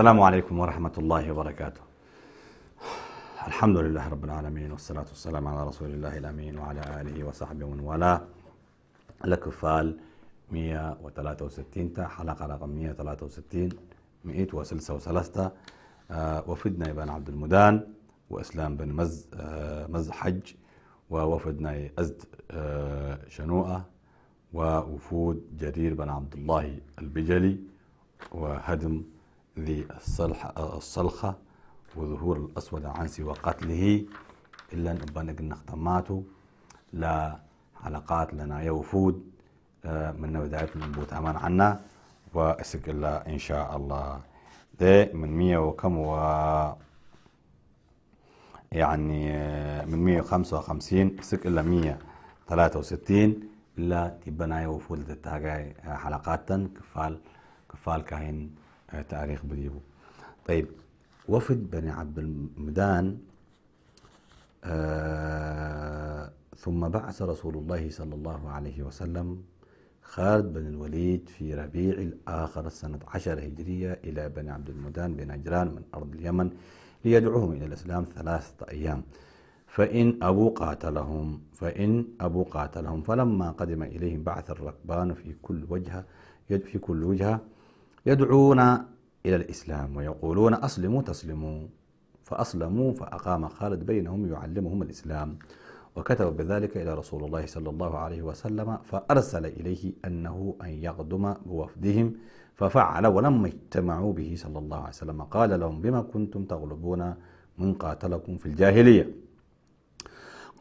السلام عليكم ورحمة الله وبركاته الحمد لله رب العالمين والصلاة والسلام على رسول الله الأمين وعلى آله وصحبه ومن والاه الأكفال 163 حلقة رقم 163 163 آه، وفدنا ابن عبد المدان وإسلام بن مز آه، مز حج ووفدنا أزد آه، شنوءة ووفود جرير بن عبد الله البجلي وهدم ذي آه، الصلخة وظهور الأسود سوى وقتله إلا نبنق نختماته لا حلقات لنا يوفود آه، من بداية بوت أمان عنا وأسك الله إن شاء الله ده من مية وكم و يعني آه، من مية وخمسة وخمسين أسك إلا مية ثلاثة وستين إلا تبناي وفود التاجاي حلقات كفال كفال كهين تاريخ بديبو طيب وفد بني عبد المدان آه ثم بعث رسول الله صلى الله عليه وسلم خالد بن الوليد في ربيع الآخر سنة عشر هجرية إلى بني عبد المدان بنجران من أرض اليمن ليدعوهم إلى الإسلام ثلاثة أيام فإن أبو قاتلهم فإن أبو قاتلهم فلما قدم إليهم بعث الركبان في كل وجهة في كل وجهة يدعون إلى الإسلام ويقولون أسلموا تسلموا فأسلموا فأقام خالد بينهم يعلمهم الإسلام وكتب بذلك إلى رسول الله صلى الله عليه وسلم فأرسل إليه أنه أن يقدم بوفدهم ففعل ولما اجتمعوا به صلى الله عليه وسلم قال لهم بما كنتم تغلبون من قاتلكم في الجاهلية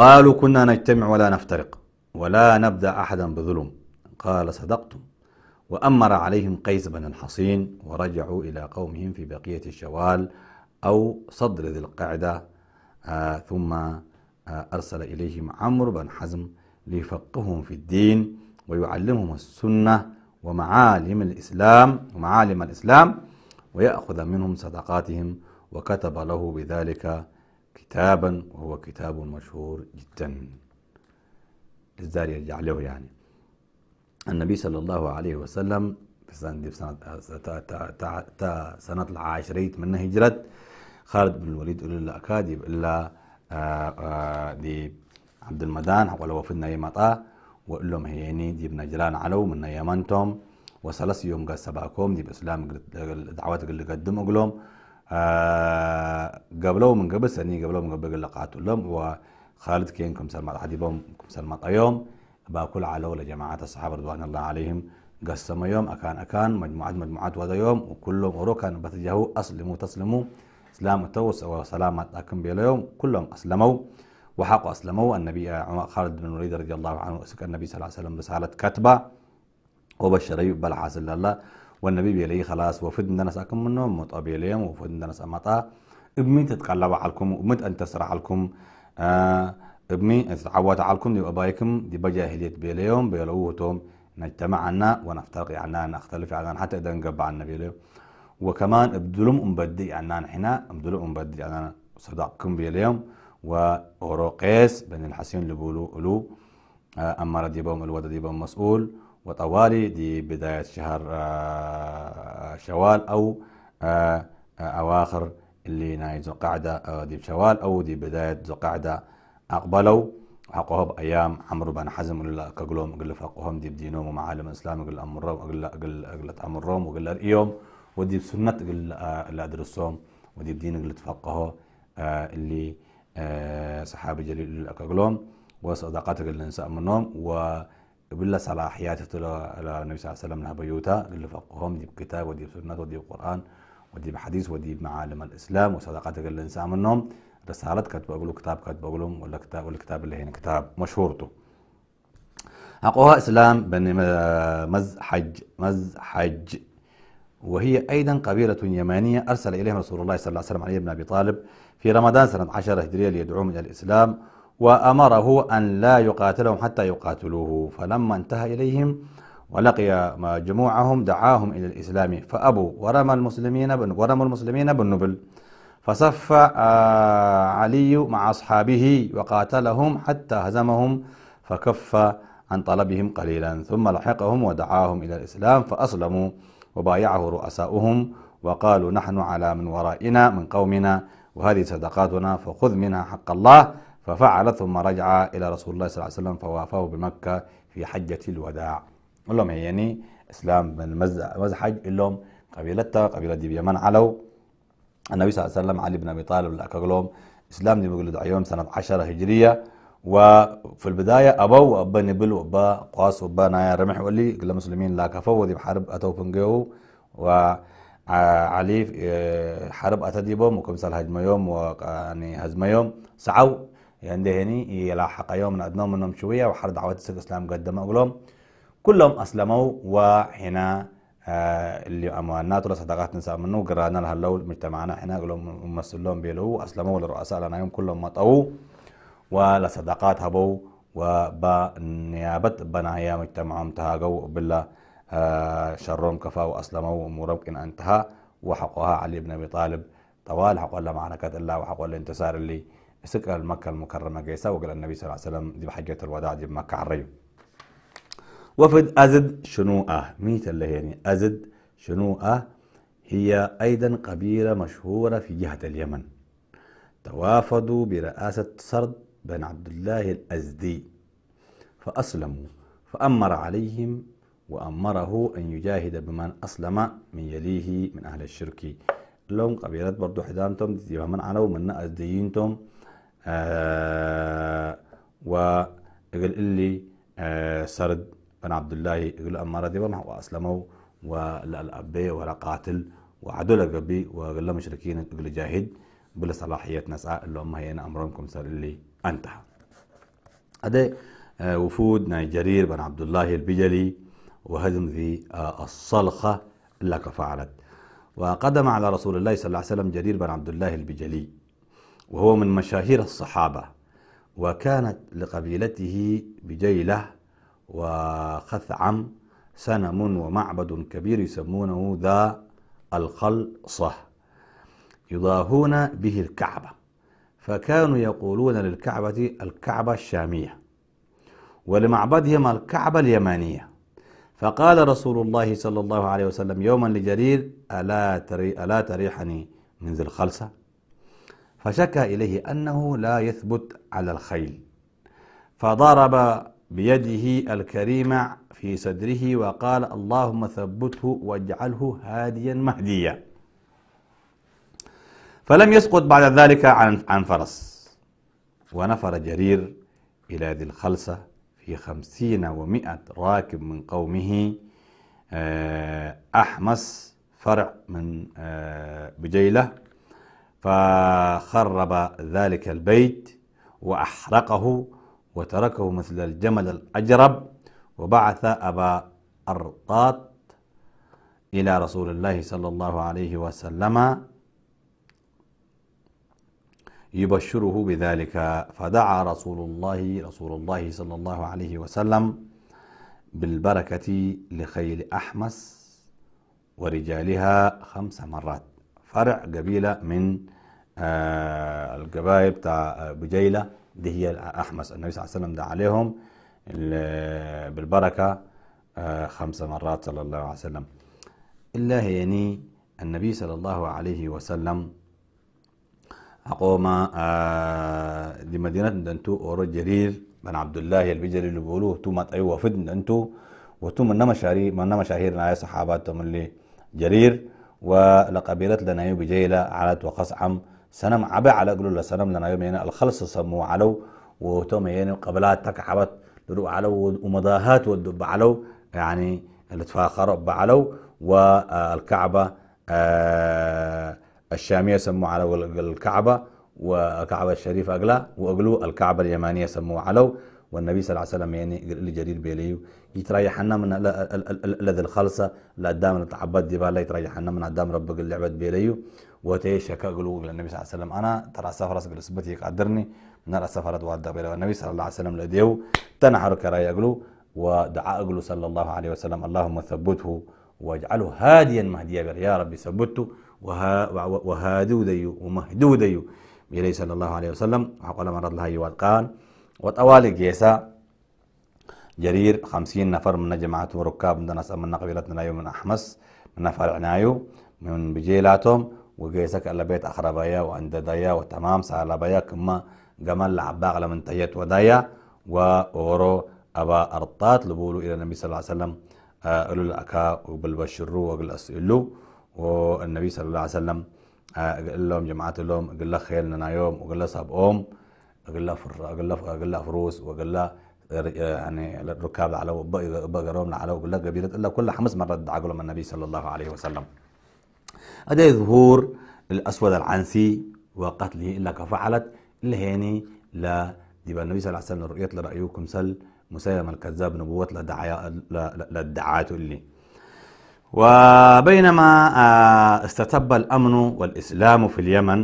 قالوا كنا نجتمع ولا نفترق ولا نبدأ أحدا بظلم قال صدقتم وأمر عليهم قيس بن الحصين ورجعوا إلى قومهم في بقية الشوال أو صدر ذي القعدة آه ثم آه أرسل إليهم عمرو بن حزم ليفقههم في الدين ويعلمهم السنة ومعالم الإسلام ومعالم الإسلام ويأخذ منهم صدقاتهم وكتب له بذلك كتابا وهو كتاب مشهور جدا للزاري يرجع له يعني النبي صلى الله عليه وسلم في سنة سنة العاشرة من هجرة خالد بن الوليد إلى أكاديب إلا دي آه، آه، عبد المدان ولا وفدنا يمطا لهم هيني دي بنجران علو من يمنتم وسلس يوم قد سباكم دي بإسلام دعوات اللي قدموا لهم آه، قبلوا من قبل سني قبلوا من قبل لهم وخالد كينكم كم سلمات حديبهم كم سلمات أيوم باكل على ولا جماعات الصحابة رضوان الله عليهم قسم يوم أكان أكان مجموعات مجموعات وذا يوم وكلهم أورو كانوا بتجهوا أسلموا تسلموا سلام توس وسلامة أكن بلا يوم كلهم أسلموا وحق أسلموا النبي عمر خالد بن الوليد رضي الله عنه أسك النبي صلى الله عليه وسلم رسالة كتبة وبشري حاصل الله والنبي بيلي خلاص وفد الناس أكم منهم مطاب اليوم وفد الناس أمطا بمن تتقلب عليكم ومن أن تسرع عليكم آه ابني اتعود عالكم دي بايكم دي بجاهلية بيليهم بيلوهتهم نجتمع عنا ونفترق عنا نختلف عنا حتى إذا نقبع عنا بيليهم وكمان ابدلوم أمبدي عنا حنا ابدلوم أمبدي عنا صداقكم بيليوم وأوروقيس بن الحسين اللي بولو ألو آه، أما ردي الودا دي بوم مسؤول وطوالي دي بداية شهر آه، شوال أو آه، أواخر اللي ناي قاعدة دي بشوال أو دي بداية ذو قاعده أقبلوا حقهم أيام عمرو بن حزم قل كقولهم لهم قل فقهم دي بدينهم ومعالم الإسلام قل أمرهم قل قل قل أمرهم وقل رأيهم ودي بسنة قل آه، آه، اللي درسهم آه، ودي بدين قل تفقهوا اللي صحابي جليل قل كقولهم وصداقات قل ننسى منهم بلا صلاحيات النبي صلى الله عليه وسلم لها بيوتها قل فقهم دي بكتاب ودي بسنة ودي بقرآن ودي بحديث ودي بمعالم الإسلام وصداقات قل ننسى منهم رسالات كاتبه أقوله كتاب كاتبه أقولهم ولا كتاب ولا كتاب اللي هنا كتاب مشهورته أقوها إسلام بن مز حج مز حج وهي أيضا قبيلة يمانية أرسل إليها رسول الله صلى الله عليه وسلم علي بن أبي طالب في رمضان سنة 10 هجرية ليدعوهم إلى الإسلام وأمره أن لا يقاتلهم حتى يقاتلوه فلما انتهى إليهم ولقي جموعهم دعاهم إلى الإسلام فأبوا ورمى المسلمين ورمى المسلمين بالنبل فصف آه، علي مع أصحابه وقاتلهم حتى هزمهم فكف عن طلبهم قليلا ثم لحقهم ودعاهم إلى الإسلام فأسلموا وبايعه رؤساؤهم وقالوا نحن على من ورائنا من قومنا وهذه صدقاتنا فخذ منها حق الله ففعل ثم رجع إلى رسول الله صلى الله عليه وسلم فوافاه بمكة في حجة الوداع قال لهم يعني إسلام من مزحج لهم قبيلتها قبيلة دي بيمن علو النبي صلى الله عليه وسلم علي بن ابي طالب الاكاغلوم اسلام دي مولد عيوم سنه 10 هجريه وفي البدايه ابو ابا نبل وابا قاص وابا نايا رمح ولي قال المسلمين لا كفوا دي بحرب اتو فنجو وعلي آه، حرب اتديبهم وكم سال هجم يوم يعني هزم يوم سعوا يعني هني يلاحق يوم من ادنهم منهم شويه وحرب دعوه الاسلام قدم اقلهم كلهم اسلموا وهنا آه، اللي اموانات ولا صداقات نساء منه قرانا لها لو مجتمعنا احنا قلهم ممثلون بيلو اسلموا للرؤساء لنا يوم كلهم مطوا ولصداقات هبوا نيابة بنايا مجتمعهم تهاجوا بالله آه، شرهم كفا واسلموا امورهم ان انتهى وحقها علي بن ابي طالب طوال حق الله معركة الله وحق الله اللي سكر مكة المكرمة قيسا وقال النبي صلى الله عليه وسلم دي بحجة الوداع دي بمكة عريب وفد أزد شنوءة ميت الله يعني أزد شنوءة هي أيضا قبيلة مشهورة في جهة اليمن توافدوا برئاسة سرد بن عبد الله الأزدي فأسلموا فأمر عليهم وأمره أن يجاهد بمن أسلم من يليه من أهل الشرك لهم قبيلات برضو حدامتهم من عنو من أزديينتم آه و اللي آه سرد بن عبد الله يقول أما دي برنا وأسلموا والأبي ولا قاتل وعدل قبي وقال مشركين يقول جاهد بلا صلاحية نسعى اللهم هينا أمركم سر اللي انتهى هذا آه، وفود نيجرير بن عبد الله البجلي وهدم ذي آه، الصلخة لك فعلت وقدم على رسول الله صلى الله عليه وسلم جرير بن عبد الله البجلي وهو من مشاهير الصحابة وكانت لقبيلته بجيلة وخثعم سنم ومعبد كبير يسمونه ذا الخلصة يضاهون به الكعبة فكانوا يقولون للكعبة الكعبة الشامية ولمعبدهم الكعبة اليمانية فقال رسول الله صلى الله عليه وسلم يوما لجرير ألا, تري ألا تريحني من ذي الخلصة فشكى إليه أنه لا يثبت على الخيل فضرب بيده الكريمة في صدره وقال اللهم ثبته واجعله هاديا مهديا فلم يسقط بعد ذلك عن عن فرس ونفر جرير إلى ذي الخلصة في خمسين ومائة راكب من قومه آه، أحمس فرع من آه، بجيلة فخرب ذلك البيت وأحرقه وتركه مثل الجمل الأجرب وبعث أبا أرطاط إلى رسول الله صلى الله عليه وسلم يبشره بذلك فدعا رسول الله رسول الله صلى الله عليه وسلم بالبركة لخيل أحمس ورجالها خمس مرات فرع قبيلة من آه، القبائل بتاع آه، بجيلة دي هي أحمس النبي صلى الله عليه وسلم دعا عليهم بالبركة آه، خمس مرات صلى الله عليه وسلم الله يعني النبي صلى الله عليه وسلم أقوم لمدينة آه، دنتو أورو جرير بن عبد الله البجري اللي بيقولوه تو ما تأيوه فد دنتو وتو من نما من نما شهيرنا صحاباتهم اللي جرير ولقبيلت لنا بجيلة علت وقصعم sanam cabe calaa gululla sanamla الخلص meena علو وتوم يعني قبلات تك qablaata kacabad علو ومضاهات والدب علو يعني yani رب علو والكعبة آه، الشامية سمو علو الكعبة والكعبة الشريفة أقلا وأقلو الكعبة اليمانية سمو علو والنبي صلى الله عليه وسلم يعني اللي جرير بيليو يتريحنا من الذي الخلصة لا دام نتعبد دي لا يتريحنا من دام ربك اللي عبد بيليو وتيشكغلو للنبي صلى الله عليه وسلم أنا ترى سفرس قلسبتي قدرني من السفرات وادق النبي صلى الله عليه وسلم لديو تنحر كرايقلو ودعاء أقلو صلى الله عليه وسلم اللهم ثبته واجعله هاديا مهديا يا ربي ثبته وها وهادو ديو ومهدو ديو إليه صلى الله عليه وسلم وقال مرض الله يواد قال وطوالي جيسا جرير خمسين نفر من جماعة وركاب من ناس من قبيلتنا يوم من أحمس من نفر عنايو من بجيلاتهم وجيسك بيا أخربايا وأنددايا وتمام سالبايا كما جمال لعباق لمن تيت ودايا وورو أبا أرطات لبولو إلى النبي صلى الله عليه وسلم قالوا آه، الأكا وبالبشرو وقل أسئلوا والنبي صلى الله عليه وسلم آه، قال لهم جماعة لهم قال له خيل لنا يوم وقال له صاب أم قال له قال له قال له فروس وقال له آه، يعني الركاب على بقرهم على وقال له قبيلة إلا كل خمس مرة دعا لهم النبي صلى الله عليه وسلم هذا ظهور الأسود العنسي وقتله إلا كفعلت اللي لا ديبا النبي صلى الله عليه وسلم رؤيت لرأيكم سل مسيلم الكذاب نبوة لدعاته اللي وبينما آه، استتب الأمن والإسلام في اليمن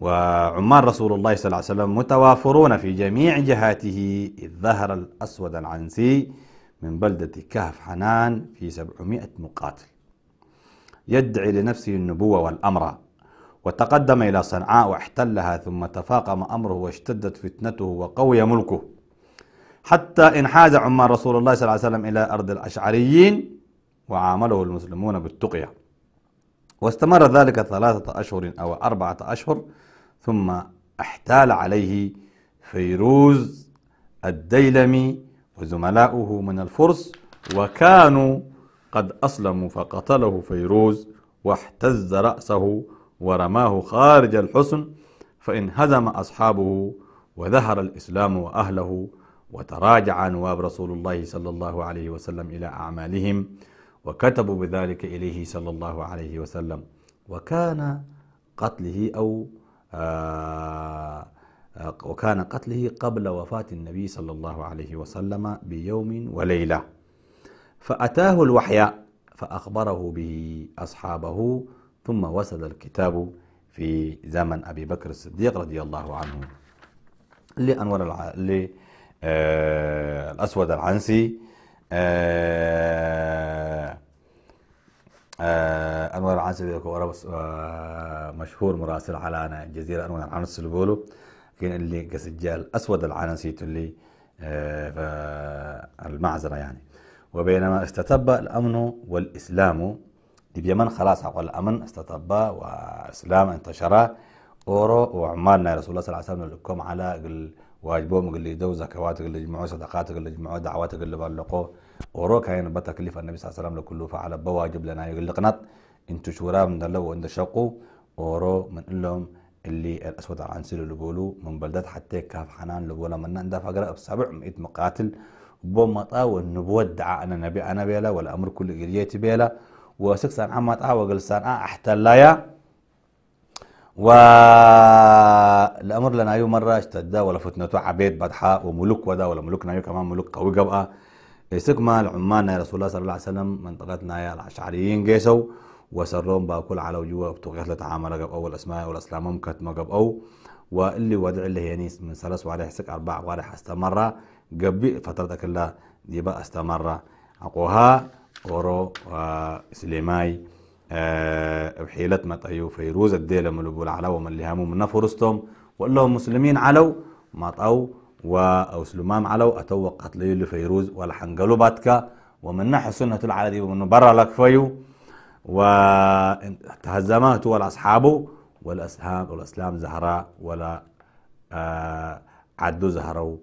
وعمال رسول الله صلى الله عليه وسلم متوافرون في جميع جهاته إذ ظهر الأسود العنسي من بلدة كهف حنان في سبعمائة مقاتل يدعي لنفسه النبوة والأمر وتقدم إلى صنعاء واحتلها ثم تفاقم أمره واشتدت فتنته وقوي ملكه حتى انحاز عمال رسول الله صلى الله عليه وسلم إلى أرض الأشعريين وعامله المسلمون بالتقية واستمر ذلك ثلاثة أشهر أو أربعة أشهر ثم احتال عليه فيروز الديلمي وزملاؤه من الفرس وكانوا قد أسلموا فقتله فيروز واحتز رأسه ورماه خارج الحصن فانهزم أصحابه وذهر الإسلام وأهله وتراجع نواب رسول الله صلى الله عليه وسلم إلى أعمالهم وكتبوا بذلك إليه صلى الله عليه وسلم وكان قتله أو آه, آه، وكان قتله قبل وفاة النبي صلى الله عليه وسلم بيوم وليلة فأتاه الوحي فأخبره به أصحابه ثم وصل الكتاب في زمن أبي بكر الصديق رضي الله عنه لأنور الع... ل... آه... الأسود العنسي آه... آه... أنور العنسي آه، مشهور مراسل على أنا الجزيرة أنور العنسي اللي بيقولوا لكن اللي قسجال أسود العنسي اللي آه، المعزرة يعني وبينما استتب الأمن والإسلام دي بيمن خلاص أقول الأمن استتب وإسلام انتشر أورو وعمالنا رسول الله صلى الله عليه وسلم لكم على قل واجبهم قل يدو زكواتك اللي يجمعوا صدقات اللي يجمعوا دعوات اللي بلقوا أورو كاين بتكليف النبي صلى الله عليه وسلم لكله فعل بواجب لنا يقول لقنط انتو شورا من دلو وانت شقو أورو من لهم اللي الأسود العنسي اللي بولو من بلدات حتى كاف حنان اللي بولا من عندها قرأ بسبع مئة مقاتل بوم مطا والنبود أنا نبي أنا بيلا والأمر كل إليتي بيلا وسكس وسكسان عمطا وقلسان أحتلايا والأمر لنا يوم مرة اشتد ولا فتنته عبيد بدحاء وملوك ودا ولا ملوكنا يوم كمان ملوك قوي قبقى سكما العمان يا رسول الله صلى الله عليه وسلم منطقتنا يا العشعريين جيسوا وسرهم باكل على وجوه بتغيث لتعامل قبقى والأسماء والأسلام ممكن ما قبقى واللي ودع اللي هي نيس من سلس وعليه سك أربع وعليه استمر جبي فترة كلا ديبا استمر أقوها أورو سليماي آه، بحيلة مطيو فيروز الديلة ملبول ومن اللي لهامو من فرستهم وقال مسلمين علو مطأو وأو سلمام علو أتو قتلي لفيروز والحنقلو باتكا ومن سنة العلى دي ومن برا لك فيو وتهزمات والأصحاب والأسهام والأسلام زهراء ولا آه، عدو زهروا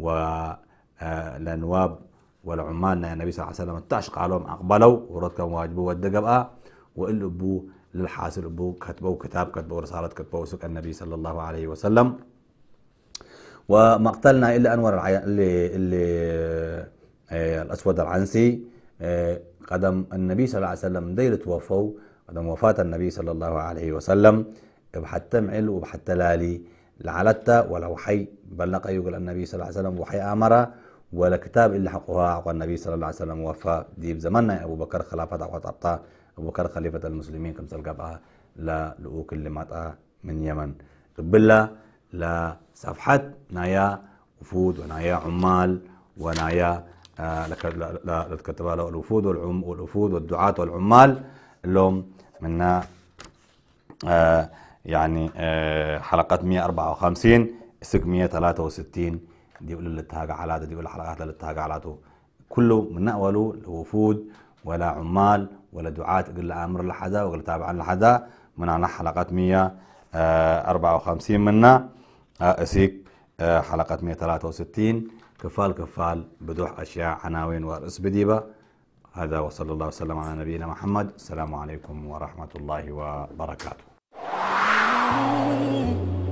والأنواب آه، والعمال النبي صلى الله عليه وسلم تعشق عليهم أقبلوا ورد كان واجبوا والدقباء وإلوا أبو للحاصل أبو كتبوا كتاب كتبوا رسالة كتبوا سك النبي صلى الله عليه وسلم وما قتلنا إلا أنور العي... اللي... اللي... آه الأسود العنسي آه قدم النبي صلى الله عليه وسلم ديل توفوا قدم وفاة النبي صلى الله عليه وسلم بحتى معل وبحتى لالي لعلت ولو حي بلغ أيوة النبي صلى الله عليه وسلم وحي أمر ولا كتاب إلا حقها حق النبي صلى الله عليه وسلم وفى ديب زماننا أبو بكر خلافة وطبطا أبو بكر خليفة المسلمين كم سلقبها لا كل اللي مطأ من يمن بالله لا صفحات نايا وفود ونايا عمال ونايا آه للكتبة الوفود والعم والوفود والدعاة والعمال اللهم منا آه يعني آه، حلقات 154 سك 163 دي يقولوا الاتهاج على دي يقولوا حلقات الاتهاج على كله من اوله وفود ولا عمال ولا دعاة قل امر لحدا وقل تابع لحدا من عنا حلقات 154 آه، منا آه، اسيك حلقة 163 كفال كفال بدوح أشياء عناوين ورأس بديبة هذا وصلى الله وسلم على نبينا محمد السلام عليكم ورحمة الله وبركاته hide.